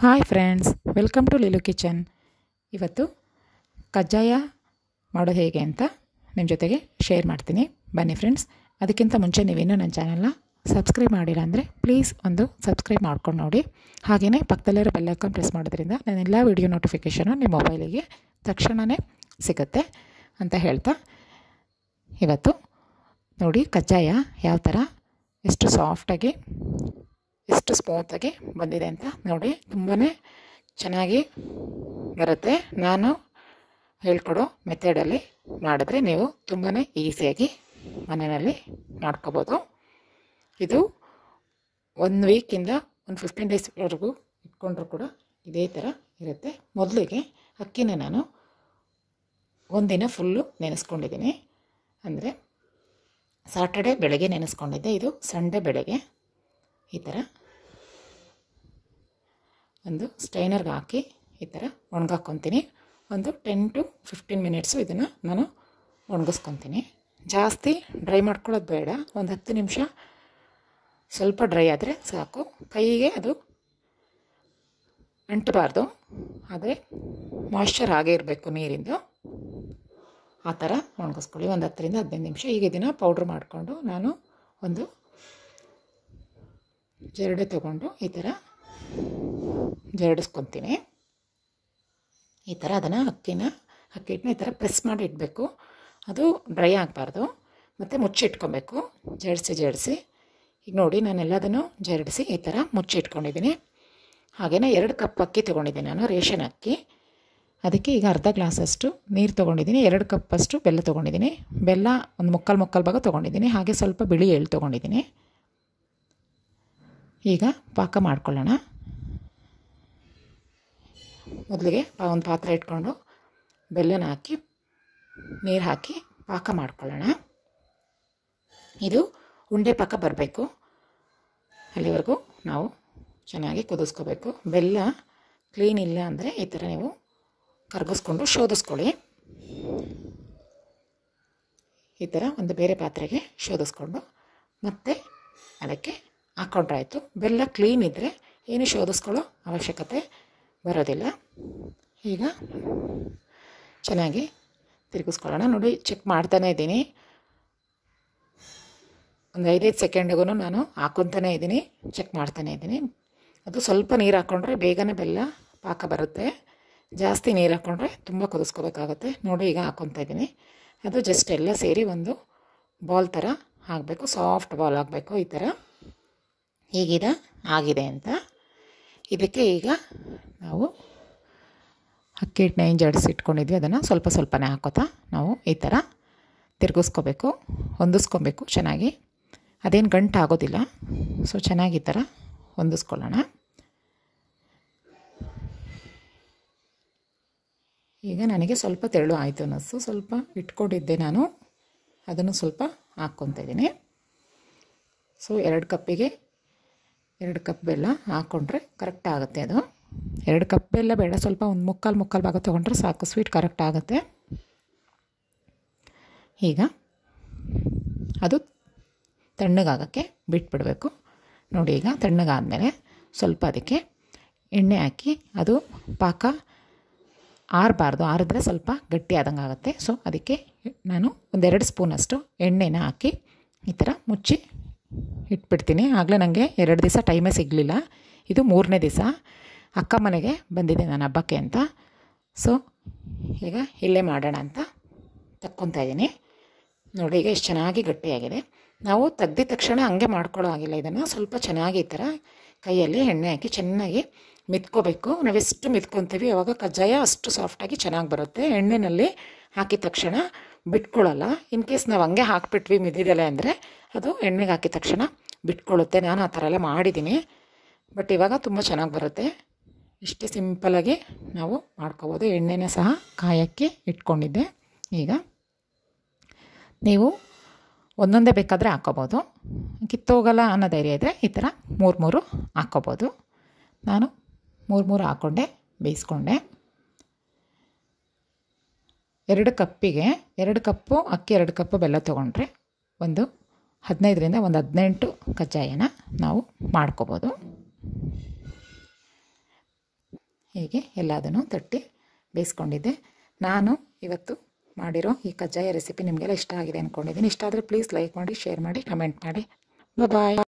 hi friends welcome to Lilu kitchen ಇವತ್ತು ಕಜ್ಜಾಯ ಮಾಡೋದು ಹೇಗೆ ಅಂತ ನಿಮ್ಮ ಜೊತೆಗೆ ಶೇರ್ ಮಾಡ್ತೀನಿ ಬನ್ನಿ ಫ್ರೆಂಡ್ಸ್ ಅದಕ್ಕಿಂತ ಮುಂಚೆ ನೀವೇನು ನನ್ನ ಚಾನಲ್ನ ಸಬ್ಸ್ಕ್ರೈಬ್ ಮಾಡಿಲ್ಲ ಅಂದರೆ ಪ್ಲೀಸ್ ಒಂದು ಸಬ್ಸ್ಕ್ರೈಬ್ ಮಾಡ್ಕೊಂಡು ನೋಡಿ ಹಾಗೆಯೇ ಪಕ್ಕದಲ್ಲಿರೋ ಬೆಲ್ಲೈಕನ್ ಪ್ರೆಸ್ ಮಾಡೋದ್ರಿಂದ ನನ್ನೆಲ್ಲ ವಿಡಿಯೋ ನೋಟಿಫಿಕೇಷನು ನಿಮ್ಮ ಮೊಬೈಲಿಗೆ ತಕ್ಷಣವೇ ಸಿಗುತ್ತೆ ಅಂತ ಹೇಳ್ತಾ ಇವತ್ತು ನೋಡಿ ಕಜ್ಜಾಯ ಯಾವ ಥರ ಎಷ್ಟು ಸಾಫ್ಟಾಗಿ ಎಷ್ಟು ಸ್ಮೂತಾಗಿ ಬಂದಿದೆ ಅಂತ ನೋಡಿ ತುಂಬಾ ಚೆನ್ನಾಗಿ ಬರುತ್ತೆ ನಾನು ಹೇಳ್ಕೊಡೋ ಮೆಥಡಲ್ಲಿ ಮಾಡಿದ್ರೆ ನೀವು ತುಂಬಾ ಈಸಿಯಾಗಿ ಮನೆಯಲ್ಲಿ ಮಾಡ್ಕೋಬೋದು ಇದು ಒನ್ ವೀಕಿಂದ ಒಂದು ಫಿಫ್ಟೀನ್ ಡೇಸ್ವರೆಗೂ ಇಟ್ಕೊಂಡ್ರೂ ಕೂಡ ಇದೇ ಥರ ಇರುತ್ತೆ ಮೊದಲಿಗೆ ಅಕ್ಕಿನ ನಾನು ಒಂದಿನ ಫುಲ್ಲು ನೆನೆಸ್ಕೊಂಡಿದ್ದೀನಿ ಅಂದರೆ ಸಾಟರ್ಡೆ ಬೆಳಗ್ಗೆ ನೆನೆಸ್ಕೊಂಡಿದ್ದೆ ಇದು ಸಂಡೇ ಬೆಳಗ್ಗೆ ಈ ಥರ ಒಂದು ಸ್ಟೈನರ್ಗೆ ಹಾಕಿ ಈ ಥರ ಒಣಗಾಕೊತೀನಿ ಒಂದು ಟೆನ್ ಟು ಫಿಫ್ಟೀನ್ ಮಿನಿಟ್ಸು ಇದನ್ನು ನಾನು ಒಣಗಿಸ್ಕೊತೀನಿ ಜಾಸ್ತಿ ಡ್ರೈ ಮಾಡ್ಕೊಳ್ಳೋದು ಬೇಡ ಒಂದು ಹತ್ತು ನಿಮಿಷ ಸ್ವಲ್ಪ ಡ್ರೈ ಆದರೆ ಸಾಕು ಕೈಗೆ ಅದು ಅಂಟಬಾರ್ದು ಆದರೆ ಮಾಯ್ಶ್ಚರ್ ಆಗೇ ಇರಬೇಕು ನೀರಿಂದು ಆ ಥರ ಒಣಗಿಸ್ಕೊಳ್ಳಿ ಒಂದು ಹತ್ತರಿಂದ ಹದಿನೈದು ನಿಮಿಷ ಈಗ ಇದನ್ನು ಪೌಡ್ರ್ ಮಾಡಿಕೊಂಡು ನಾನು ಒಂದು ಜರಡೆ ತಗೊಂಡು ಈ ಥರ ಜರಡಿಸ್ಕೊತೀನಿ ಈ ಥರ ಅದನ್ನು ಅಕ್ಕಿನ ಅಕ್ಕಿ ಹಿಟ್ಟನ್ನ ಈ ಥರ ಪ್ರೆಸ್ ಮಾಡಿ ಇಡಬೇಕು ಅದು ಡ್ರೈ ಆಗಬಾರ್ದು ಮತ್ತು ಮುಚ್ಚಿಟ್ಕೊಬೇಕು ಜಡಿಸಿ ಜಡಿಸಿ ಈಗ ನೋಡಿ ನಾನು ಎಲ್ಲದನ್ನು ಜರಡಿಸಿ ಈ ಥರ ಮುಚ್ಚಿಟ್ಕೊಂಡಿದ್ದೀನಿ ಹಾಗೆಯೇ ಎರಡು ಕಪ್ ಅಕ್ಕಿ ತೊಗೊಂಡಿದ್ದೀನಿ ನಾನು ರೇಷನ್ ಅಕ್ಕಿ ಅದಕ್ಕೆ ಈಗ ಅರ್ಧ ಗ್ಲಾಸಷ್ಟು ನೀರು ತೊಗೊಂಡಿದ್ದೀನಿ ಎರಡು ಕಪ್ಪಷ್ಟು ಬೆಲ್ಲ ತೊಗೊಂಡಿದ್ದೀನಿ ಬೆಲ್ಲ ಒಂದು ಮುಕ್ಕಾಲು ಮುಕ್ಕಾಲು ಭಾಗ ತೊಗೊಂಡಿದ್ದೀನಿ ಹಾಗೆ ಸ್ವಲ್ಪ ಬಿಳಿ ಎಳ್ಳು ತೊಗೊಂಡಿದ್ದೀನಿ ಈಗ ಪಾಕ ಮಾಡ್ಕೊಳ್ಳೋಣ ಮೊದಲಿಗೆ ಒಂದು ಪಾತ್ರೆ ಇಟ್ಕೊಂಡು ಬೆಲ್ಲನ ಹಾಕಿ ನೀರು ಹಾಕಿ ಪಾಕ ಮಾಡ್ಕೊಳ್ಳೋಣ ಇದು ಉಂಡೆ ಪಾಕ ಬರಬೇಕು ಅಲ್ಲಿವರೆಗೂ ನಾವು ಚೆನ್ನಾಗಿ ಕುದಿಸ್ಕೋಬೇಕು ಬೆಲ್ಲ ಕ್ಲೀನ್ ಇಲ್ಲ ಅಂದರೆ ಈ ಥರ ನೀವು ಕರಗಿಸ್ಕೊಂಡು ಶೋಧಿಸ್ಕೊಳ್ಳಿ ಈ ಥರ ಒಂದು ಬೇರೆ ಪಾತ್ರೆಗೆ ಶೋಧಿಸ್ಕೊಂಡು ಮತ್ತೆ ಅದಕ್ಕೆ ಹಾಕ್ಕೊಂಡ್ರಾಯಿತು ಬೆಲ್ಲ ಕ್ಲೀನ್ ಇದ್ದರೆ ಏನು ಶೋಧಿಸ್ಕೊಳ್ಳೋ ಅವಶ್ಯಕತೆ ಬರೋದಿಲ್ಲ ಈಗ ಚೆನ್ನಾಗಿ ತಿರುಗಿಸ್ಕೊಳ್ಳೋಣ ನೋಡಿ ಚೆಕ್ ಮಾಡ್ತಾನೇ ಇದ್ದೀನಿ ಒಂದು ಐದೈದು ಸೆಕೆಂಡಿಗೂ ನಾನು ಹಾಕ್ಕೊತಾನೇ ಇದ್ದೀನಿ ಚೆಕ್ ಮಾಡ್ತಾನೇ ಇದ್ದೀನಿ ಅದು ಸ್ವಲ್ಪ ನೀರು ಹಾಕ್ಕೊಂಡ್ರೆ ಬೇಗನೆ ಬೆಲ್ಲ ಪಾಕ ಬರುತ್ತೆ ಜಾಸ್ತಿ ನೀರು ಹಾಕ್ಕೊಂಡ್ರೆ ತುಂಬ ಕುದಿಸ್ಕೋಬೇಕಾಗುತ್ತೆ ನೋಡಿ ಈಗ ಹಾಕೊತಾ ಇದ್ದೀನಿ ಅದು ಜಸ್ಟ್ ಎಲ್ಲ ಸೇರಿ ಒಂದು ಬಾಲ್ ಥರ ಆಗಬೇಕು ಸಾಫ್ಟ್ ಬಾಲ್ ಆಗಬೇಕು ಈ ಥರ ಈಗಿದ ಆಗಿದೆ ಅಂತ ಇದಕ್ಕೆ ಈಗ ನಾವು ಅಕ್ಕಿ ಹಿಟ್ಟನ್ನ ಏನು ಜಡಿಸಿ ಇಟ್ಕೊಂಡಿದ್ವಿ ಅದನ್ನು ಸ್ವಲ್ಪ ಸ್ವಲ್ಪನೇ ಹಾಕೋತಾ ನಾವು ಈ ಥರ ತಿರುಗಿಸ್ಕೋಬೇಕು ಹೊಂದಿಸ್ಕೊಬೇಕು ಚೆನ್ನಾಗಿ ಅದೇನು ಗಂಟು ಆಗೋದಿಲ್ಲ ಸೊ ಚೆನ್ನಾಗಿ ಈ ಥರ ಹೊಂದಿಸ್ಕೊಳ್ಳೋಣ ಈಗ ನನಗೆ ಸ್ವಲ್ಪ ತೆರಳು ಆಯಿತು ಅನ್ನಿಸ್ತು ಸ್ವಲ್ಪ ಇಟ್ಕೊಂಡಿದ್ದೆ ನಾನು ಅದನ್ನು ಸ್ವಲ್ಪ ಹಾಕ್ಕೊತಿದ್ದೀನಿ ಸೊ ಎರಡು ಕಪ್ಪಿಗೆ ಎರಡು ಕಪ್ ಬೆಲ್ಲ ಹಾಕ್ಕೊಂಡ್ರೆ ಕರೆಕ್ಟ್ ಆಗುತ್ತೆ ಅದು ಎರಡು ಕಪ್ ಎಲ್ಲ ಬೇಡ ಸ್ವಲ್ಪ ಒಂದು ಮುಕ್ಕಾಲು ಮುಕ್ಕಾಲು ಭಾಗ ತೊಗೊಂಡ್ರೆ ಸಾಕು ಸ್ವೀಟ್ ಕರೆಕ್ಟ್ ಆಗುತ್ತೆ ಈಗ ಅದು ತಣ್ಣಗಾಗೋಕ್ಕೆ ಬಿಟ್ಬಿಡಬೇಕು ನೋಡಿ ಈಗ ತಣ್ಣಗಾದಮೇಲೆ ಸ್ವಲ್ಪ ಅದಕ್ಕೆ ಎಣ್ಣೆ ಹಾಕಿ ಅದು ಪಾಕ ಆರಬಾರ್ದು ಆರಿದ್ರೆ ಸ್ವಲ್ಪ ಗಟ್ಟಿ ಆದಂಗೆ ಆಗುತ್ತೆ ಸೊ ಅದಕ್ಕೆ ನಾನು ಒಂದೆರಡು ಸ್ಪೂನಷ್ಟು ಎಣ್ಣೆನ ಹಾಕಿ ಈ ಥರ ಮುಚ್ಚಿ ಇಟ್ಬಿಡ್ತೀನಿ ಆಗಲೇ ನನಗೆ ಎರಡು ದಿವಸ ಟೈಮೇ ಸಿಗಲಿಲ್ಲ ಇದು ಮೂರನೇ ದಿವಸ ಅಕ್ಕ ಮನೆಗೆ ಬಂದಿದೆ ನಾನು ಹಬ್ಬಕ್ಕೆ ಅಂತ ಸೊ ಈಗ ಇಲ್ಲೇ ಮಾಡೋಣ ಅಂತ ತಕ್ಕೊತಾ ಇದ್ದೀನಿ ನೋಡಿ ಈಗ ಎಷ್ಟು ಚೆನ್ನಾಗಿ ಗಟ್ಟಿಯಾಗಿದೆ ನಾವು ತೆಗ್ದಿದ ತಕ್ಷಣ ಹಂಗೆ ಮಾಡ್ಕೊಳ್ಳೋ ಆಗಿಲ್ಲ ಇದನ್ನು ಸ್ವಲ್ಪ ಚೆನ್ನಾಗಿ ಈ ಥರ ಕೈಯಲ್ಲಿ ಎಣ್ಣೆ ಹಾಕಿ ಚೆನ್ನಾಗಿ ಮಿತ್ಕೋಬೇಕು ನಾವೆಷ್ಟು ಮಿತ್ಕೊತೀವಿ ಅವಾಗ ಕಜ್ಜಾಯ ಅಷ್ಟು ಸಾಫ್ಟಾಗಿ ಚೆನ್ನಾಗಿ ಬರುತ್ತೆ ಎಣ್ಣೆಯಲ್ಲಿ ಹಾಕಿದ ತಕ್ಷಣ ಬಿಟ್ಕೊಳ್ಳಲ್ಲ ಇನ್ ಕೇಸ್ ನಾವು ಹಂಗೆ ಹಾಕಿಬಿಟ್ವಿ ಮಿದಿದೆಲೆ ಅಂದರೆ ಅದು ಎಣ್ಣೆಗೆ ಹಾಕಿದ ತಕ್ಷಣ ಬಿಟ್ಕೊಳ್ಳುತ್ತೆ ನಾನು ಆ ಥರ ಎಲ್ಲ ಮಾಡಿದ್ದೀನಿ ಬಟ್ ಇವಾಗ ತುಂಬ ಚೆನ್ನಾಗಿ ಬರುತ್ತೆ ಇಷ್ಟು ಸಿಂಪಲಾಗಿ ನಾವು ಮಾಡ್ಕೋಬೋದು ಎಣ್ಣೆನ ಸಹ ಕಾಯಕ್ಕೆ ಇಟ್ಕೊಂಡಿದ್ದೆ ಈಗ ನೀವು ಒಂದೊಂದೇ ಬೇಕಾದರೆ ಹಾಕೋಬೋದು ಕಿತ್ತೋಗಲ್ಲ ಅನ್ನೋ ಧೈರ್ಯ ಇದ್ದರೆ ಈ ಥರ ಮೂರು ಮೂರು ಹಾಕೋಬೋದು ನಾನು ಮೂರು ಮೂರು ಹಾಕ್ಕೊಂಡೆ ಬೇಯಿಸ್ಕೊಂಡೆ ಎರಡು ಕಪ್ಪಿಗೆ ಎರಡು ಕಪ್ಪು ಅಕ್ಕಿ ಎರಡು ಕಪ್ಪು ಬೆಲ್ಲ ತೊಗೊಂಡ್ರೆ ಒಂದು ಹದಿನೈದರಿಂದ ಒಂದು ಹದಿನೆಂಟು ಕಜ್ಜಾಯನ ನಾವು ಮಾಡ್ಕೋಬೋದು ಹೀಗೆ ಎಲ್ಲದನ್ನು ತಟ್ಟಿ ಬೇಯಿಸ್ಕೊಂಡಿದ್ದೆ ನಾನು ಇವತ್ತು ಮಾಡಿರೋ ಈ ಕಜ್ಜಾಯ ರೆಸಿಪಿ ನಿಮಗೆಲ್ಲ ಇಷ್ಟ ಆಗಿದೆ ಅಂದ್ಕೊಂಡಿದ್ದೀನಿ ಇಷ್ಟ ಆದರೆ ಪ್ಲೀಸ್ ಲೈಕ್ ಮಾಡಿ ಶೇರ್ ಮಾಡಿ ಕಮೆಂಟ್ ಮಾಡಿ ಬಾಯ್